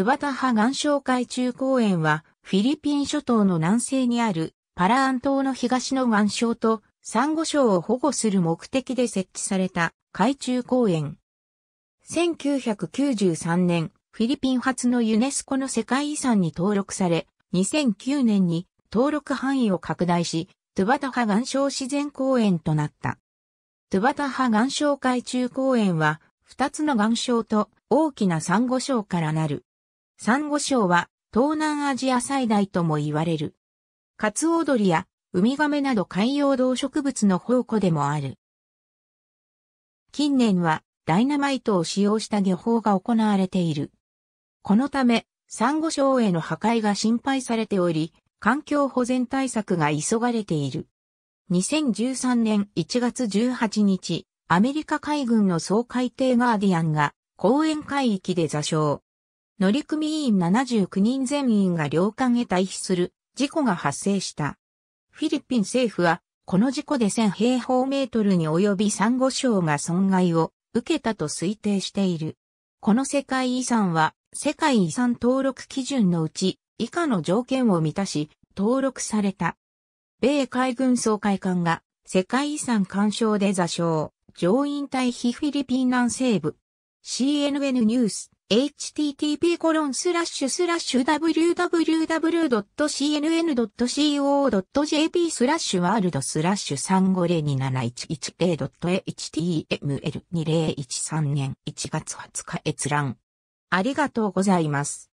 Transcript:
ツバタハ岩礁海中公園は、フィリピン諸島の南西にある、パラアン島の東の岩礁と、サンゴ礁を保護する目的で設置された海中公園。1993年、フィリピン発のユネスコの世界遺産に登録され、2009年に登録範囲を拡大し、トゥバタハ岩礁自然公園となった。トゥバタハ岩礁海中公園は、2つの岩礁と大きなサンゴ礁からなるサンゴ礁は東南アジア最大とも言われる。カツオドリやウミガメなど海洋動植物の宝庫でもある。近年はダイナマイトを使用した漁法が行われている。このため、サンゴ礁への破壊が心配されており、環境保全対策が急がれている。2013年1月18日、アメリカ海軍の掃海艇ガーディアンが公園海域で座礁。乗組員79人全員が領艦へ退避する事故が発生した。フィリピン政府は、この事故で1000平方メートルに及びサンゴ礁が損害を受けたと推定している。この世界遺産は、世界遺産登録基準のうち、以下の条件を満たし、登録された。米海軍総会艦が、世界遺産干渉で座礁、上院退避フィリピン南西部、CNN ニュース http コロンスラッシュスラッシュ www.cnn.co.jp スラッシュワールドスラッシュ 35027110.html2013 年1月20日閲覧。ありがとうございます。